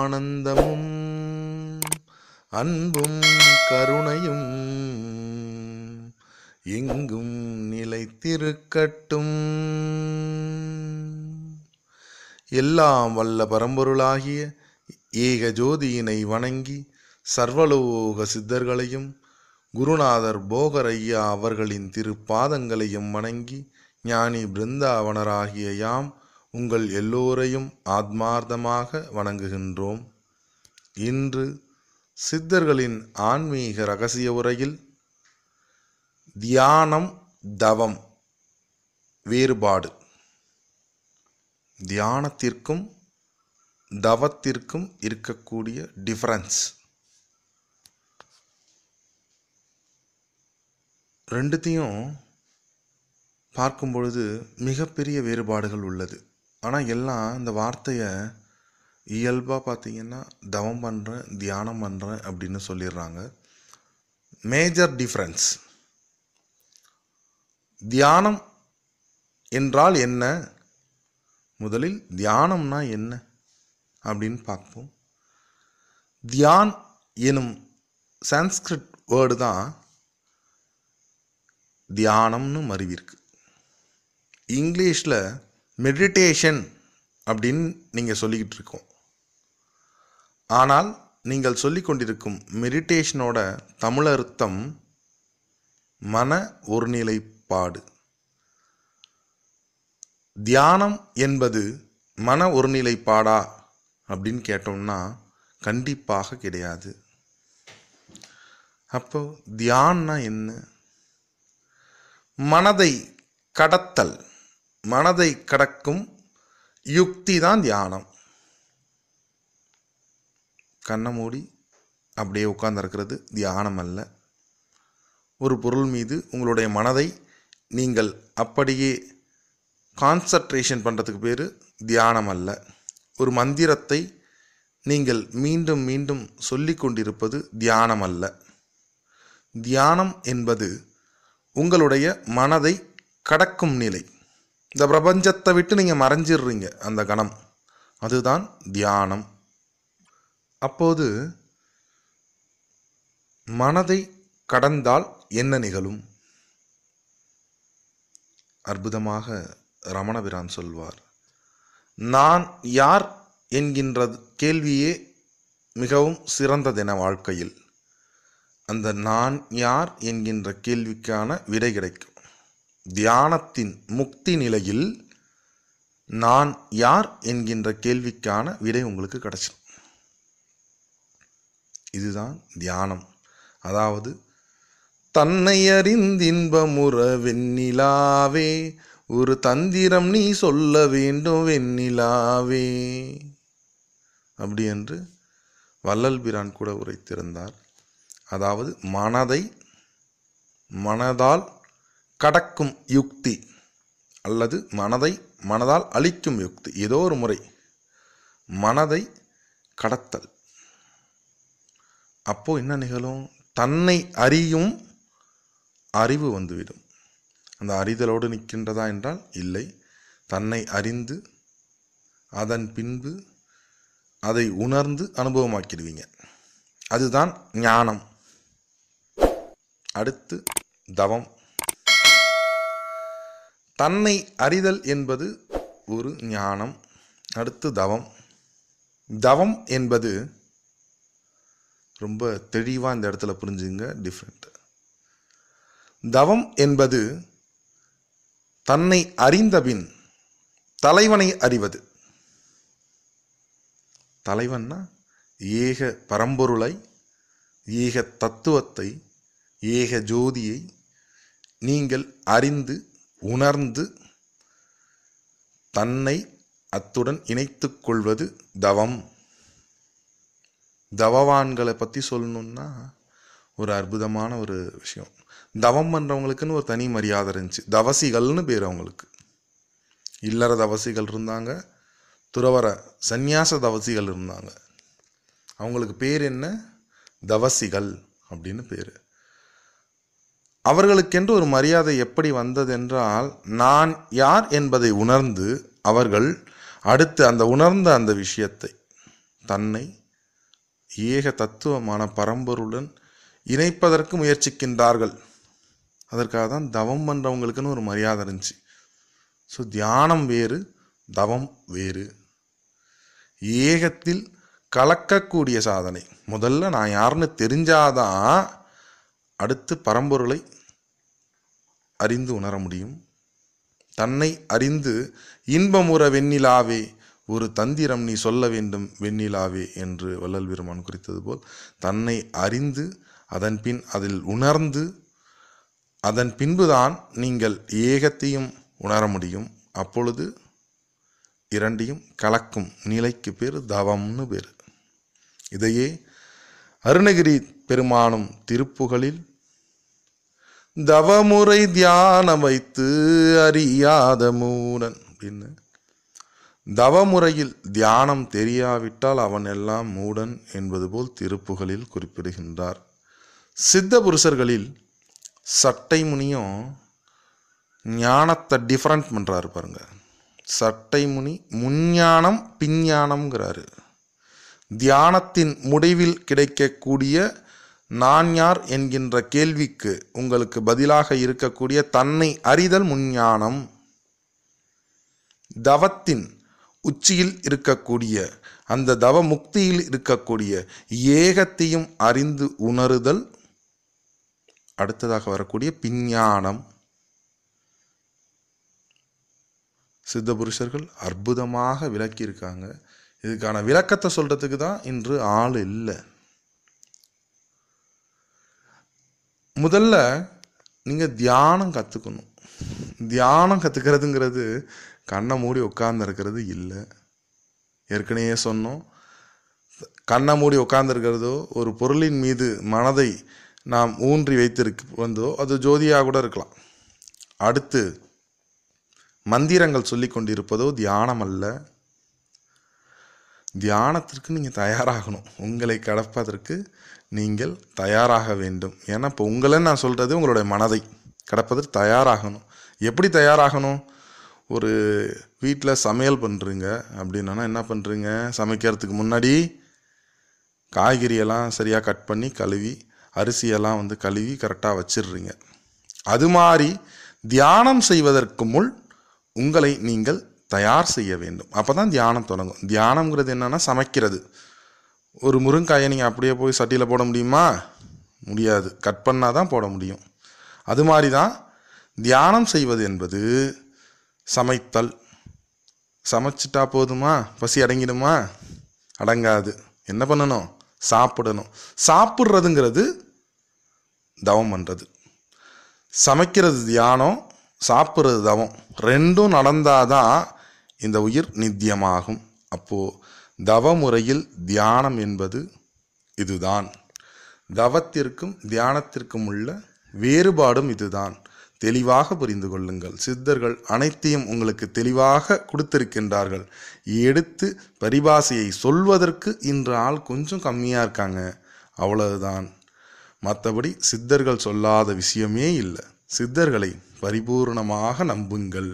ஆனந்தமும் அன்பும் கருணையும் எங்கும் நிலைத்திருக்கட்டும் எல்லாம் வல்ல பரம்பொருளாகிய ஏக ஜோதியினை வணங்கி சர்வலோக சித்தர்களையும் குருநாதர் போகரையா அவர்களின் திருப்பாதங்களையும் வணங்கி ஞானி பிருந்தாவனராகிய யாம் உங்கள் எல்லோரையும் ஆத்மார்த்தமாக வணங்குகின்றோம் இன்று சித்தர்களின் ஆன்மீக ரகசிய உரையில் தியானம் தவம் வேறுபாடு தியானத்திற்கும் தவத்திற்கும் இருக்கக்கூடிய டிஃபரன்ஸ் ரெண்டுத்தையும் பார்க்கும் பொழுது மிகப்பெரிய வேறுபாடுகள் உள்ளது ஆனால் எல்லாம் இந்த வார்த்தையை இயல்பாக பார்த்தீங்கன்னா தவம் பண்ணுறேன் தியானம் பண்ணுறேன் அப்படின்னு சொல்லிடுறாங்க மேஜர் டிஃப்ரென்ஸ் தியானம் என்றால் என்ன முதலில் தியானம்னா என்ன அப்படின்னு பார்ப்போம் தியான் எனும் சான்ஸ்கிரிட் வேர்டு தான் தியானம்னு மருவிருக்கு இங்கிலீஷில் மெடிடேஷன் அப்படின்னு நீங்கள் சொல்லிக்கிட்டு இருக்கோம் ஆனால் நீங்கள் சொல்லி கொண்டிருக்கும் மெடிடேஷனோட அர்த்தம் மன ஒருநிலைப்பாடு தியானம் என்பது மன ஒருநிலைப்பாடா அப்படின்னு கேட்டோம்னா கண்டிப்பாக கிடையாது அப்போ தியான்னா என்ன மனதை கடத்தல் மனதை கடக்கும் யுக்தி தான் தியானம் கண்ணை மூடி அப்படியே உட்கார்ந்துருக்கிறது தியானம் அல்ல ஒரு பொருள் மீது உங்களுடைய மனதை நீங்கள் அப்படியே கான்சன்ட்ரேஷன் பண்ணுறதுக்கு பேர் தியானம் அல்ல ஒரு மந்திரத்தை நீங்கள் மீண்டும் மீண்டும் சொல்லி கொண்டிருப்பது தியானம் அல்ல தியானம் என்பது உங்களுடைய மனதை கடக்கும் நிலை இந்த பிரபஞ்சத்தை விட்டு நீங்கள் மறைஞ்சிடுறீங்க அந்த கணம் அதுதான் தியானம் அப்போது மனதை கடந்தால் என்ன நிகழும் அற்புதமாக ரமணபிரான் சொல்வார் நான் யார் என்கின்ற கேள்வியே மிகவும் சிறந்ததென வாழ்க்கையில் அந்த நான் யார் என்கின்ற கேள்விக்கான விடை கிடைக்கும் தியானத்தின் முக்தி நிலையில் நான் யார் என்கின்ற கேள்விக்கான விடை உங்களுக்கு கிடைச்சிடும் இதுதான் தியானம் அதாவது தன்னை அறிந்தின்பமுற வெண்ணிலாவே ஒரு தந்திரம் நீ சொல்ல வேண்டும் வெண்ணிலாவே அப்படி என்று வல்லல் பிரான் கூட உரைத்திருந்தார் அதாவது மனதை மனதால் கடக்கும் யுக்தி அல்லது மனதை மனதால் அழிக்கும் யுக்தி ஏதோ ஒரு முறை மனதை கடத்தல் அப்போ என்ன நிகழும் தன்னை அறியும் அறிவு வந்துவிடும் அந்த அறிதலோடு நிற்கின்றதா என்றால் இல்லை தன்னை அறிந்து அதன் பின்பு அதை உணர்ந்து அனுபவமாக்கிடுவீங்க அதுதான் ஞானம் அடுத்து தவம் தன்னை அறிதல் என்பது ஒரு ஞானம் அடுத்து தவம் தவம் என்பது ரொம்ப தெளிவாக இந்த இடத்துல புரிஞ்சுங்க டிஃப்ரெண்ட் தவம் என்பது தன்னை அறிந்தபின் தலைவனை அறிவது தலைவன்னா ஏக பரம்பொருளை ஏக தத்துவத்தை ஏக ஜோதியை நீங்கள் அறிந்து உணர்ந்து தன்னை அத்துடன் இணைத்து கொள்வது தவம் தவவான்களை பற்றி சொல்லணுன்னா ஒரு அற்புதமான ஒரு விஷயம் தவம் பண்ணுறவங்களுக்குன்னு ஒரு தனி மரியாதை இருந்துச்சு தவசிகள்னு பேர் அவங்களுக்கு இல்லற தவசிகள் இருந்தாங்க துறவர சந்நியாச தவசிகள் இருந்தாங்க அவங்களுக்கு பேர் என்ன தவசிகள் அப்படின்னு பேர் அவர்களுக்கென்று ஒரு மரியாதை எப்படி வந்ததென்றால் நான் யார் என்பதை உணர்ந்து அவர்கள் அடுத்து அந்த உணர்ந்த அந்த விஷயத்தை தன்னை ஏக தத்துவமான பரம்பொருளுடன் இணைப்பதற்கு முயற்சிக்கின்றார்கள் அதற்காக தான் தவம் பண்ணுறவங்களுக்குன்னு ஒரு மரியாதை இருந்துச்சு ஸோ தியானம் வேறு தவம் வேறு ஏகத்தில் கலக்கக்கூடிய சாதனை முதல்ல நான் யாருன்னு தெரிஞ்சாதான் அடுத்து பரம்பொருளை அறிந்து உணர முடியும் தன்னை அறிந்து இன்பமுற வெண்ணிலாவே ஒரு தந்திரம் நீ சொல்ல வேண்டும் வெண்ணிலாவே என்று வள்ளல் பெருமான் குறித்தது போல் தன்னை அறிந்து அதன் பின் அதில் உணர்ந்து அதன் பின்புதான் நீங்கள் ஏகத்தையும் உணர முடியும் அப்பொழுது இரண்டையும் கலக்கும் நிலைக்கு பேர் தவம்னு பேர் இதையே அருணகிரி பெருமானும் திருப்புகளில் தவமுறை தியானம் வைத்து அறியாத மூடன் அப்படின்னு தவமுறையில் தியானம் தெரியாவிட்டால் அவன் எல்லாம் மூடன் என்பது போல் திருப்புகளில் குறிப்பிடுகின்றார் சித்த புருஷர்களில் சட்டை முனியும் ஞானத்தை டிஃப்ரெண்ட் பண்ணுறாரு பாருங்க சட்டை முனி முஞ்ஞானம் பிஞ்ஞானம்ங்கிறாரு தியானத்தின் முடிவில் கிடைக்கக்கூடிய நான் யார் என்கின்ற கேள்விக்கு உங்களுக்கு பதிலாக இருக்கக்கூடிய தன்னை அறிதல் முஞ்ஞானம் தவத்தின் உச்சியில் இருக்கக்கூடிய அந்த தவ முக்தியில் இருக்கக்கூடிய ஏகத்தையும் அறிந்து உணருதல் அடுத்ததாக வரக்கூடிய பிஞ்ஞானம் சித்த புருஷர்கள் அற்புதமாக விளக்கியிருக்காங்க இதுக்கான விளக்கத்தை சொல்கிறதுக்கு தான் இன்று ஆள் இல்லை முதல்ல நீங்கள் தியானம் கற்றுக்கணும் தியானம் கற்றுக்கிறதுங்கிறது கண்ணை மூடி உட்காந்துருக்கிறது இல்லை ஏற்கனவே சொன்னோம் கண்ணை மூடி உட்காந்துருக்கிறதோ ஒரு பொருளின் மீது மனதை நாம் ஊன்றி வைத்திருக்க வந்தோ அது ஜோதியாக கூட இருக்கலாம் அடுத்து மந்திரங்கள் சொல்லி கொண்டிருப்பதோ தியானம் அல்ல தியானத்திற்கு நீங்கள் தயாராகணும் உங்களை கடப்பதற்கு நீங்கள் தயாராக வேண்டும் ஏன்னா இப்போ உங்களை நான் சொல்கிறது உங்களுடைய மனதை கடப்பதற்கு தயாராகணும் எப்படி தயாராகணும் ஒரு வீட்டில் சமையல் பண்ணுறீங்க அப்படின்னா என்ன பண்ணுறீங்க சமைக்கிறதுக்கு முன்னாடி காய்கறியெல்லாம் சரியாக கட் பண்ணி கழுவி அரிசியெல்லாம் வந்து கழுவி கரெக்டாக வச்சிடுறீங்க அது மாதிரி தியானம் செய்வதற்கு முள் உங்களை நீங்கள் தயார் செய்ய வேண்டும் அப்போ தான் தியானம் தொடங்கும் தியானங்கிறது என்னென்னா சமைக்கிறது ஒரு முருங்காயை நீங்கள் அப்படியே போய் சட்டியில் போட முடியுமா முடியாது கட் பண்ணால் தான் போட முடியும் அது மாதிரி தான் தியானம் செய்வது என்பது சமைத்தல் சமைச்சிட்டா போதுமா பசி அடங்கிடுமா அடங்காது என்ன பண்ணணும் சாப்பிடணும் சாப்பிட்றதுங்கிறது தவம் பண்ணுறது சமைக்கிறது தியானம் சாப்பிட்றது தவம் ரெண்டும் நடந்தால் தான் இந்த உயிர் நித்தியமாகும் அப்போது தவமுறையில் தியானம் என்பது இதுதான் தவத்திற்கும் தியானத்திற்கும் உள்ள வேறுபாடும் இதுதான் தெளிவாக புரிந்து கொள்ளுங்கள் சித்தர்கள் அனைத்தையும் உங்களுக்கு தெளிவாக கொடுத்திருக்கின்றார்கள் எடுத்து பரிபாசையை சொல்வதற்கு இன்று ஆள் கொஞ்சம் கம்மியாக இருக்காங்க அவ்வளவுதான் மற்றபடி சித்தர்கள் சொல்லாத விஷயமே இல்லை சித்தர்களை பரிபூர்ணமாக நம்புங்கள்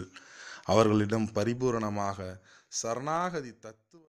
அவர்களிடம் பரிபூர்ணமாக சரணாகதி தத்